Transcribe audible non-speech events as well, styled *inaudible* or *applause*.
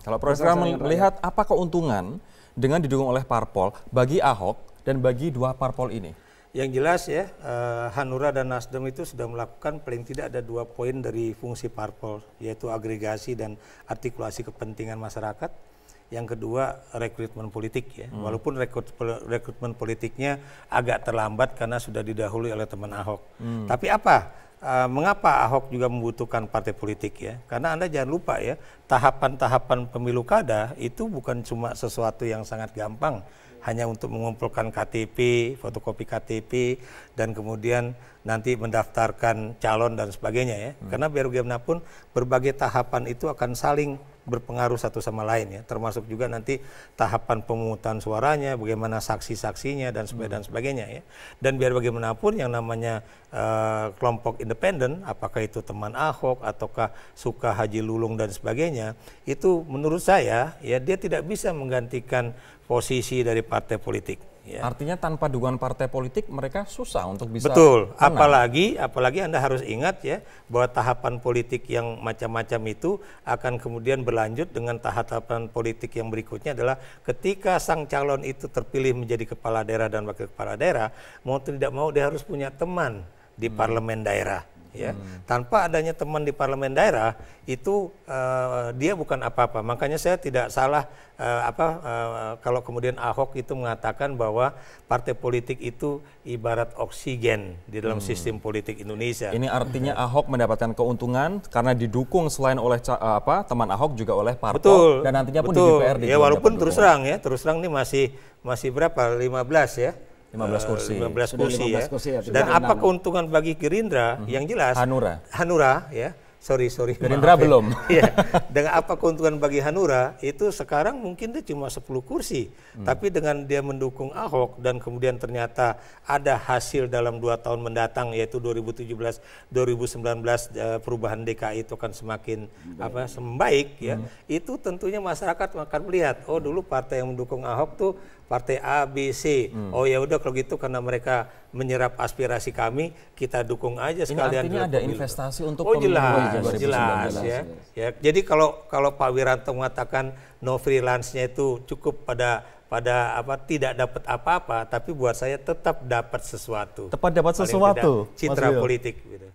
Kalau Ikram melihat apa keuntungan dengan didukung oleh parpol bagi Ahok dan bagi dua parpol ini? Yang jelas ya, eh, Hanura dan Nasdem itu sudah melakukan paling tidak ada dua poin dari fungsi parpol, yaitu agregasi dan artikulasi kepentingan masyarakat. Yang kedua rekrutmen politik ya, hmm. walaupun rekrut, rekrutmen politiknya agak terlambat karena sudah didahului oleh teman Ahok. Hmm. Tapi apa uh, mengapa Ahok juga membutuhkan partai politik ya? Karena Anda jangan lupa ya, tahapan-tahapan pemilu kada itu bukan cuma sesuatu yang sangat gampang hanya untuk mengumpulkan KTP, fotokopi KTP, dan kemudian nanti mendaftarkan calon dan sebagainya ya. Hmm. Karena biar bagaimanapun berbagai tahapan itu akan saling berpengaruh satu sama lain ya, termasuk juga nanti tahapan pemungutan suaranya, bagaimana saksi-saksinya dan sebagainya, hmm. ya. Dan biar bagaimanapun yang namanya uh, kelompok independen, apakah itu teman Ahok ataukah suka Haji Lulung dan sebagainya, itu menurut saya ya dia tidak bisa menggantikan posisi dari partai politik. Ya. Artinya tanpa dukungan partai politik mereka susah untuk bisa Betul, Tenang. apalagi apalagi Anda harus ingat ya bahwa tahapan politik yang macam-macam itu akan kemudian berlanjut dengan tahapan politik yang berikutnya adalah ketika sang calon itu terpilih menjadi kepala daerah dan wakil kepala daerah, mau tidak mau dia harus punya teman di hmm. parlemen daerah ya hmm. tanpa adanya teman di parlemen daerah itu uh, dia bukan apa-apa makanya saya tidak salah uh, apa uh, kalau kemudian Ahok itu mengatakan bahwa partai politik itu ibarat oksigen di dalam hmm. sistem politik Indonesia ini artinya Ahok mendapatkan keuntungan karena didukung selain oleh apa teman Ahok juga oleh partai dan nantinya pun betul. di DPR ya walaupun terus terang ya terus terang ini masih masih berapa 15 ya 15 eh, kursi. 15 kursi, 15 kursi ya. kursi ya. Dan apa keuntungan bagi Gerindra hmm. yang jelas? Hanura. Hanura ya sorry sorry Gerindra maaf, ya. belum *laughs* ya. dengan apa keuntungan bagi Hanura itu sekarang mungkin dia cuma 10 kursi hmm. tapi dengan dia mendukung Ahok dan kemudian ternyata ada hasil dalam dua tahun mendatang yaitu 2017 2019 eh, perubahan DKI itu akan semakin baik. apa sembaik ya hmm. itu tentunya masyarakat akan melihat oh hmm. dulu partai yang mendukung Ahok tuh partai A, B, C. Hmm. Oh ya udah kalau gitu karena mereka menyerap aspirasi kami, kita dukung aja sekalian. Ini artinya ada pemilu. investasi untuk oh, jelas. Iya, jelas, jelas ya. Iya. ya. Jadi kalau kalau Pak Wiranto mengatakan no freelance-nya itu cukup pada pada apa tidak dapat apa-apa, tapi buat saya tetap dapat sesuatu. Tetap dapat sesuatu. Citra Mas politik. Gitu.